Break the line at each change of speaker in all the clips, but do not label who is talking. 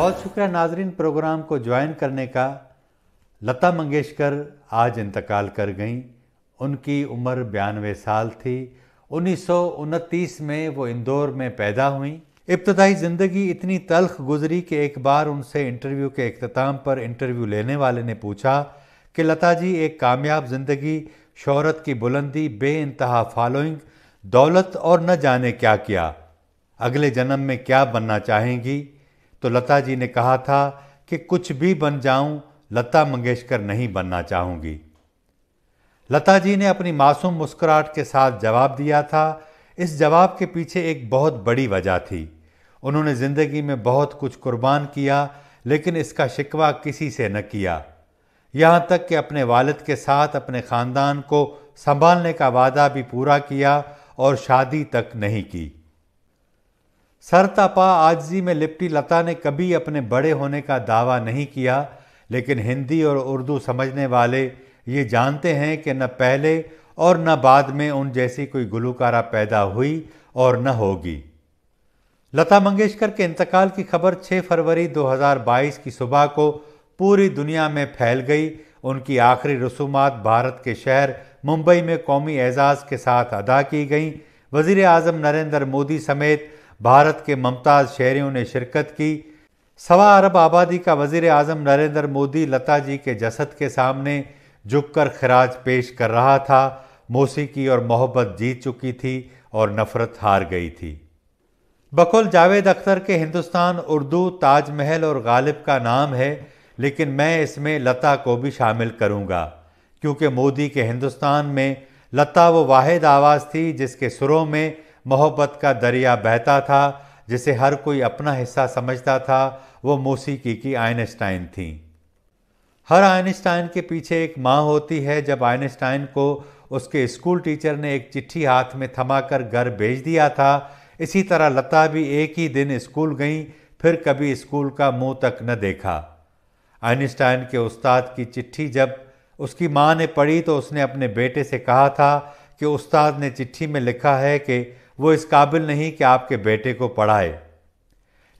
बहुत शुक्रिया नाजरीन प्रोग्राम को ज्वाइन करने का लता मंगेशकर आज इंतकाल कर गईं उनकी उम्र बयानवे साल थी उन्नीस में वो इंदौर में पैदा हुई इब्तदाई ज़िंदगी इतनी तलख गुजरी कि एक बार उनसे इंटरव्यू के अख्ताम पर इंटरव्यू लेने वाले ने पूछा कि लता जी एक कामयाब ज़िंदगी शहरत की बुलंदी बे इंतहा फॉलोइंग दौलत और न जाने क्या किया अगले जन्म में क्या बनना चाहेंगी तो लता जी ने कहा था कि कुछ भी बन जाऊं लता मंगेशकर नहीं बनना चाहूंगी लता जी ने अपनी मासूम मुस्कुराहट के साथ जवाब दिया था इस जवाब के पीछे एक बहुत बड़ी वजह थी उन्होंने ज़िंदगी में बहुत कुछ कुर्बान किया लेकिन इसका शिकवा किसी से न किया यहाँ तक कि अपने वालद के साथ अपने ख़ानदान को संभालने का वादा भी पूरा किया और शादी तक नहीं की सरतापा आजजी में लिपटी लता ने कभी अपने बड़े होने का दावा नहीं किया लेकिन हिंदी और उर्दू समझने वाले ये जानते हैं कि न पहले और न बाद में उन जैसी कोई गुलकारा पैदा हुई और न होगी लता मंगेशकर के इंतकाल की खबर 6 फरवरी 2022 की सुबह को पूरी दुनिया में फैल गई उनकी आखिरी रसूमात भारत के शहर मुंबई में कौमी एजाज़ के साथ अदा की गई वज़ी अजम नरेंद्र मोदी समेत भारत के मुमताज़ शहरीों ने शिरकत की सवा अरब आबादी का वजीर अजम नरेंद्र मोदी लता जी के जसद के सामने झुक कर खराज पेश कर रहा था मौसीकी और मोहब्बत जीत चुकी थी और नफ़रत हार गई थी बकुल जावेद अख्तर के हिंदुस्तान उर्दू ताजमहल और गालिब का नाम है लेकिन मैं इसमें लता को भी शामिल करूँगा क्योंकि मोदी के हिंदुस्तान में लता वो वाहिद आवाज़ थी जिसके सुरों में मोहब्बत का दरिया बहता था जिसे हर कोई अपना हिस्सा समझता था वो मोसीकी की आइनस्टाइन थी हर आइनस्टाइन के पीछे एक माँ होती है जब आइनस्टाइन को उसके स्कूल टीचर ने एक चिट्ठी हाथ में थमाकर घर भेज दिया था इसी तरह लता भी एक ही दिन स्कूल गई फिर कभी स्कूल का मुंह तक न देखा आइनस्टाइन के उस्ताद की चिट्ठी जब उसकी माँ ने पढ़ी तो उसने अपने बेटे से कहा था कि उस्ताद ने चिट्ठी में लिखा है कि वो इस काबिल नहीं कि आपके बेटे को पढ़ाए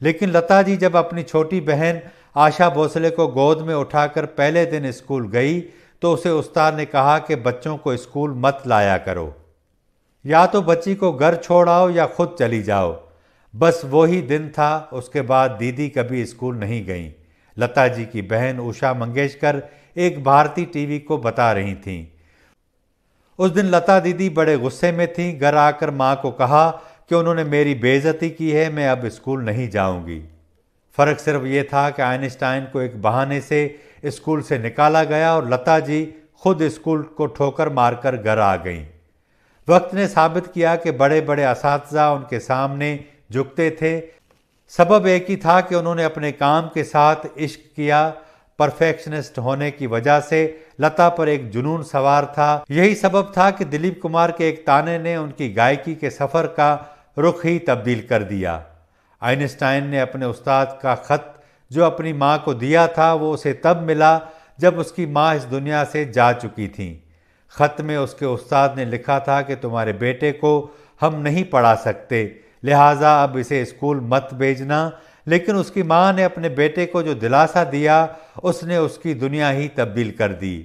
लेकिन लता जी जब अपनी छोटी बहन आशा भोसले को गोद में उठाकर पहले दिन स्कूल गई तो उसे उस्ताद ने कहा कि बच्चों को स्कूल मत लाया करो या तो बच्ची को घर छोड़ आओ या खुद चली जाओ बस वो ही दिन था उसके बाद दीदी कभी स्कूल नहीं गई लता जी की बहन उषा मंगेशकर एक भारतीय टीवी को बता रही थीं उस दिन लता दीदी बड़े गुस्से में थी घर आकर माँ को कहा कि उन्होंने मेरी बेइज्जती की है मैं अब स्कूल नहीं जाऊंगी फ़र्क सिर्फ ये था कि आइंस्टाइन को एक बहाने से स्कूल से निकाला गया और लता जी खुद स्कूल को ठोकर मारकर घर आ गईं वक्त ने साबित किया कि बड़े बड़े इस उनके सामने झुकते थे सबब एक ही था कि उन्होंने अपने काम के साथ इश्क किया परफेक्शनिस्ट होने की वजह से लता पर एक जुनून सवार था यही सबब था कि दिलीप कुमार के एक ताने ने उनकी गायकी के सफ़र का रुख ही तब्दील कर दिया आइंस्टाइन ने अपने उस्ताद का ख़त जो अपनी माँ को दिया था वो उसे तब मिला जब उसकी माँ इस दुनिया से जा चुकी थी ख़त में उसके उस्ताद ने लिखा था कि तुम्हारे बेटे को हम नहीं पढ़ा सकते लिहाजा अब इसे स्कूल मत भेजना लेकिन उसकी माँ ने अपने बेटे को जो दिलासा दिया उसने उसकी दुनिया ही तब्दील कर दी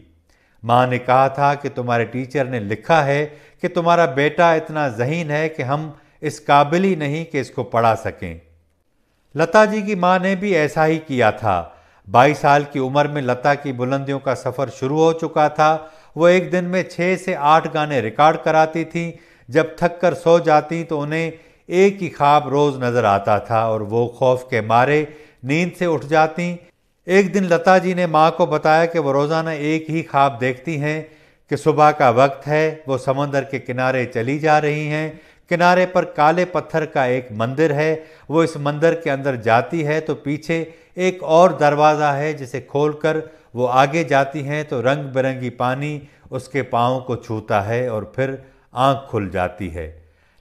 माँ ने कहा था कि तुम्हारे टीचर ने लिखा है कि तुम्हारा बेटा इतना जहीन है कि हम इस काबिल ही नहीं कि इसको पढ़ा सकें लता जी की माँ ने भी ऐसा ही किया था बाईस साल की उम्र में लता की बुलंदियों का सफ़र शुरू हो चुका था वो एक दिन में छः से आठ गाने रिकॉर्ड कराती थी जब थक कर सो जाती तो उन्हें एक ही ख्वाब रोज़ नज़र आता था और वो खौफ के मारे नींद से उठ जाती एक दिन लता जी ने माँ को बताया कि वो रोज़ाना एक ही ख्वाब देखती हैं कि सुबह का वक्त है वो समंदर के किनारे चली जा रही हैं किनारे पर काले पत्थर का एक मंदिर है वो इस मंदिर के अंदर जाती है तो पीछे एक और दरवाज़ा है जिसे खोलकर वो आगे जाती हैं तो रंग बिरंगी पानी उसके पाँव को छूता है और फिर आँख खुल जाती है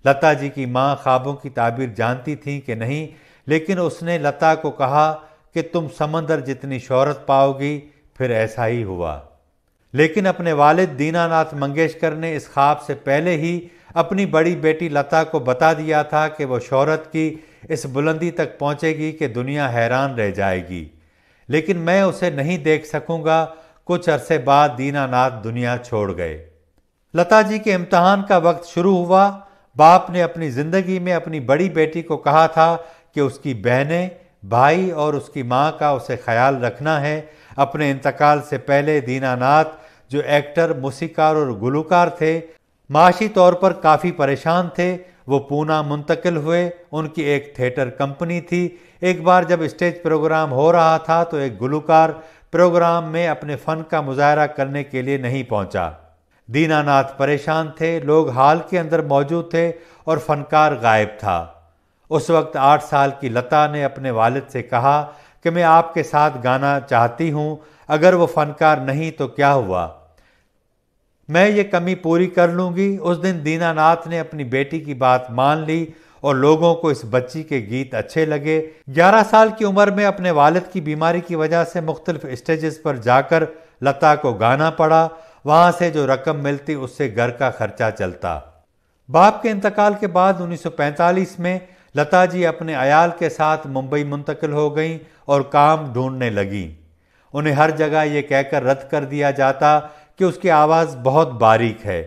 लता जी की माँ ख्वाबों की ताबीर जानती थी कि नहीं लेकिन उसने लता को कहा कि तुम समंदर जितनी शोहरत पाओगी फिर ऐसा ही हुआ लेकिन अपने वालिद दीनानाथ मंगेशकर ने इस ख्वाब से पहले ही अपनी बड़ी बेटी लता को बता दिया था कि वह शोहरत की इस बुलंदी तक पहुँचेगी कि दुनिया हैरान रह जाएगी लेकिन मैं उसे नहीं देख सकूँगा कुछ अरसे बाद दीनानाथ दुनिया छोड़ गए लता जी के इम्तहान का वक्त शुरू हुआ बाप ने अपनी ज़िंदगी में अपनी बड़ी बेटी को कहा था कि उसकी बहनें भाई और उसकी माँ का उसे ख्याल रखना है अपने इंतकाल से पहले दीनानाथ जो एक्टर मूसीकार और गुलकार थे माशी तौर पर काफ़ी परेशान थे वो पूना मुंतकिल हुए उनकी एक थिएटर कंपनी थी एक बार जब स्टेज प्रोग्राम हो रहा था तो एक गुलूकार प्रोग्राम में अपने फ़न का मुजाहरा करने के लिए नहीं पहुंचा। दीनानाथ परेशान थे लोग हाल के अंदर मौजूद थे और फनकार गायब था उस वक्त आठ साल की लता ने अपने वालिद से कहा कि मैं आपके साथ गाना चाहती हूँ अगर वो फनकार नहीं तो क्या हुआ मैं ये कमी पूरी कर लूँगी उस दिन दीनानाथ ने अपनी बेटी की बात मान ली और लोगों को इस बच्ची के गीत अच्छे लगे 11 साल की उम्र में अपने वालिद की बीमारी की वजह से मुख्तलिफ स्टेजेस पर जाकर लता को गाना पड़ा वहाँ से जो रकम मिलती उससे घर का खर्चा चलता बाप के इंतकाल के बाद 1945 में लता जी अपने अयाल के साथ मुंबई मुंतकिल हो गईं और काम ढूंढने लगीं उन्हें हर जगह ये कहकर रद्द कर दिया जाता कि उसकी आवाज़ बहुत बारीक है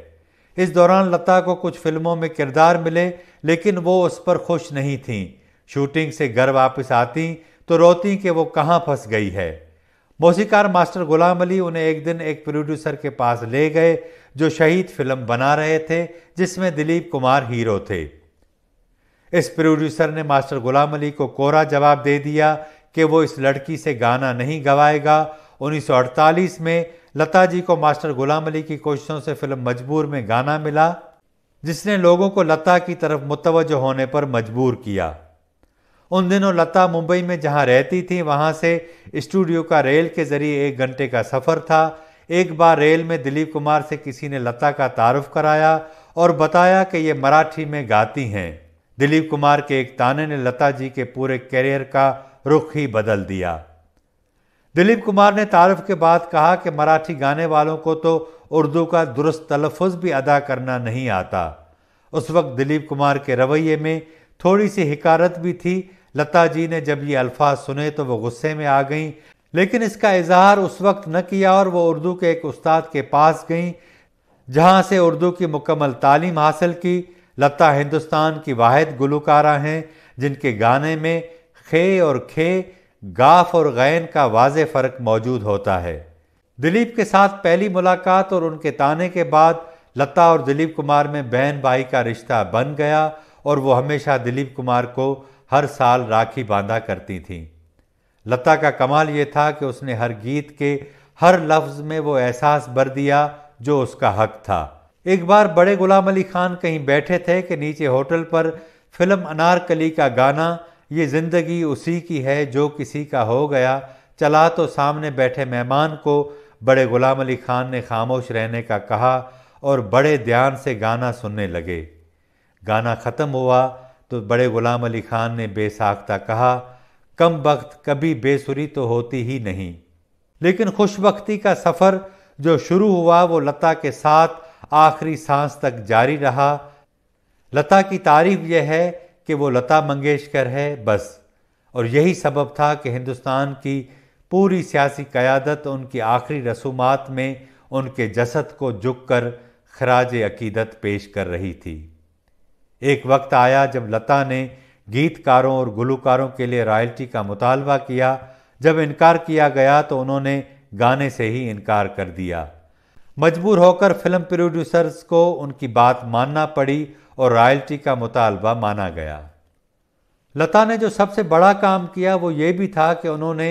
इस दौरान लता को कुछ फिल्मों में किरदार मिले लेकिन वो उस पर खुश नहीं थीं शूटिंग से घर वापस आती तो रोती कि वो कहाँ फंस गई है मौसीकार मास्टर गुलाम अली उन्हें एक दिन एक प्रोड्यूसर के पास ले गए जो शहीद फिल्म बना रहे थे जिसमें दिलीप कुमार हीरो थे इस प्रोड्यूसर ने मास्टर गुलाम अली को कोरा जवाब दे दिया कि वो इस लड़की से गाना नहीं गवाएगा 1948 में लता जी को मास्टर गुलाम अली की कोशिशों से फिल्म मजबूर में गाना मिला जिसने लोगों को लता की तरफ मुतवज होने पर मजबूर किया उन दिनों लता मुंबई में जहां रहती थी वहां से स्टूडियो का रेल के ज़रिए एक घंटे का सफ़र था एक बार रेल में दिलीप कुमार से किसी ने लता का तारफ़ कराया और बताया कि ये मराठी में गाती हैं दिलीप कुमार के एक ताने ने लता जी के पूरे करियर का रुख ही बदल दिया दिलीप कुमार ने तारफ़ के बाद कहा कि मराठी गाने वालों को तो उर्दू का दुरुस्त तलफ़ भी अदा करना नहीं आता उस वक्त दिलीप कुमार के रवैये में थोड़ी सी हिकारत भी थी लता जी ने जब ये अल्फाज सुने तो वो गुस्से में आ गईं लेकिन इसका इजहार उस वक्त न किया और वो उर्दू के एक उस्ताद के पास गईं जहाँ से उर्दू की मुकम्मल तालीम हासिल की लता हिंदुस्तान की वाद गुलकारा हैं जिनके गाने में खे और खे गाफ और गैन का वाज फ़र्क मौजूद होता है दिलीप के साथ पहली मुलाकात और उनके ताने के बाद लता और दिलीप कुमार में बहन भाई का रिश्ता बन गया और वो हमेशा दिलीप कुमार को हर साल राखी बांधा करती थीं लता का कमाल ये था कि उसने हर गीत के हर लफ्ज़ में वो एहसास भर दिया जो उसका हक था एक बार बड़े गुलाम अली खान कहीं बैठे थे कि नीचे होटल पर फिल्म अनारकली का गाना ये ज़िंदगी उसी की है जो किसी का हो गया चला तो सामने बैठे मेहमान को बड़े गुलाम अली खान ने खामोश रहने का कहा और बड़े ध्यान से गाना सुनने लगे गाना ख़त्म हुआ तो बड़े ग़ुलाम अली ख़ान ने बेसाख्ता कहा कम वक्त कभी बेसुरी तो होती ही नहीं लेकिन खुशबख्ती का सफ़र जो शुरू हुआ वो लता के साथ आखिरी सांस तक जारी रहा लता की तारीफ यह है कि वो लता मंगेशकर है बस और यही सबब था कि हिंदुस्तान की पूरी सियासी क़्यादत उनकी आखिरी रसूमात में उनके जसद को झुक कर खराज अकीदत पेश कर रही थी एक वक्त आया जब लता ने गीतकारों और गुलकारों के लिए रॉयल्टी का मुतालबा किया जब इनकार किया गया तो उन्होंने गाने से ही इनकार कर दिया मजबूर होकर फिल्म प्रोड्यूसर्स को उनकी बात मानना पड़ी और रॉयल्टी का मुतालबा माना गया लता ने जो सबसे बड़ा काम किया वो ये भी था कि उन्होंने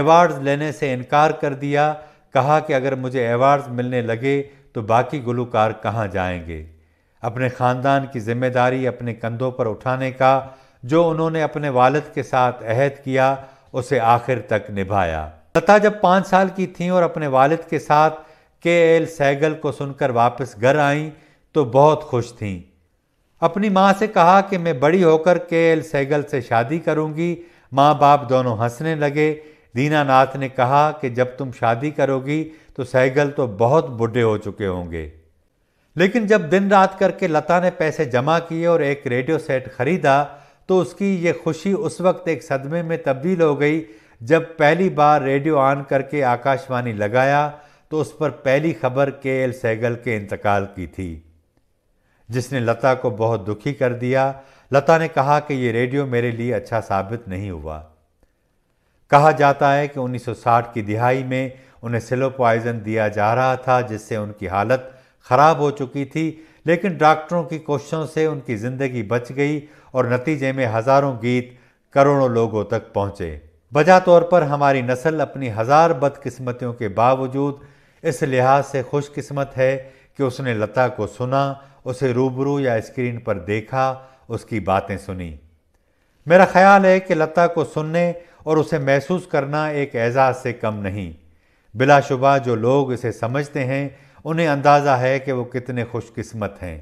एवार्ड्स लेने से इनकार कर दिया कहा कि अगर मुझे एवार्ड्स मिलने लगे तो बाकी गुलकार कहाँ जाएंगे अपने ख़ानदान की जिम्मेदारी अपने कंधों पर उठाने का जो उन्होंने अपने वालद के साथ अहद किया उसे आखिर तक निभाया लता जब पाँच साल की थी और अपने वालद के साथ के एल सैगल को सुनकर वापस घर आईं तो बहुत खुश थीं अपनी माँ से कहा कि मैं बड़ी होकर के एल सैगल से शादी करूँगी माँ बाप दोनों हंसने लगे दीनानाथ ने कहा कि जब तुम शादी करोगी तो सैगल तो बहुत बुढ़े हो चुके होंगे लेकिन जब दिन रात करके लता ने पैसे जमा किए और एक रेडियो सेट खरीदा तो उसकी ये खुशी उस वक्त एक सदमे में तब्दील हो गई जब पहली बार रेडियो ऑन करके आकाशवाणी लगाया तो उस पर पहली खबर के एल सैगल के इंतकाल की थी जिसने लता को बहुत दुखी कर दिया लता ने कहा कि ये रेडियो मेरे लिए अच्छा साबित नहीं हुआ कहा जाता है कि 1960 की दिहाई में उन्हें सिलो पॉइजन दिया जा रहा था जिससे उनकी हालत ख़राब हो चुकी थी लेकिन डॉक्टरों की कोशिशों से उनकी ज़िंदगी बच गई और नतीजे में हज़ारों गीत करोड़ों लोगों तक पहुँचे बजा तौर पर हमारी नस्ल अपनी हज़ार बदकिस्मतियों के बावजूद इस लिहाज से खुशकिस्मत है कि उसने लता को सुना उसे रूबरू या स्क्रीन पर देखा उसकी बातें सुनी मेरा ख्याल है कि लता को सुनने और उसे महसूस करना एक एजाज़ से कम नहीं बिलाशुबा जो लोग इसे समझते हैं उन्हें अंदाज़ा है कि वो कितने खुशकिस्मत हैं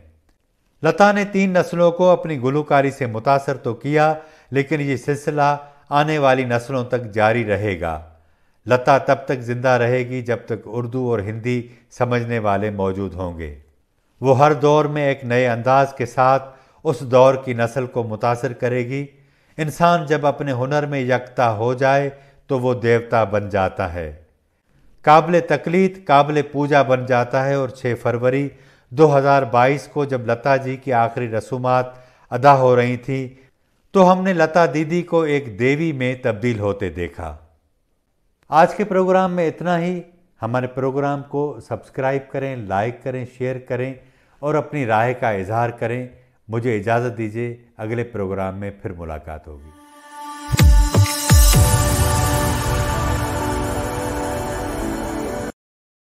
लता ने तीन नस्लों को अपनी गुलकारी से मुतासर तो किया लेकिन ये सिलसिला आने वाली नस्लों तक जारी रहेगा लता तब तक ज़िंदा रहेगी जब तक उर्दू और हिंदी समझने वाले मौजूद होंगे वो हर दौर में एक नए अंदाज के साथ उस दौर की नस्ल को मुतासर करेगी इंसान जब अपने हुनर में यकता हो जाए तो वो देवता बन जाता है काबिल तकलीद काबिल पूजा बन जाता है और 6 फरवरी 2022 को जब लता जी की आखिरी रसूमात अदा हो रही थी तो हमने लता दीदी को एक देवी में तब्दील होते देखा आज के प्रोग्राम में इतना ही हमारे प्रोग्राम को सब्सक्राइब करें लाइक करें शेयर करें और अपनी राय का इजहार करें मुझे इजाज़त दीजिए अगले प्रोग्राम में फिर मुलाकात होगी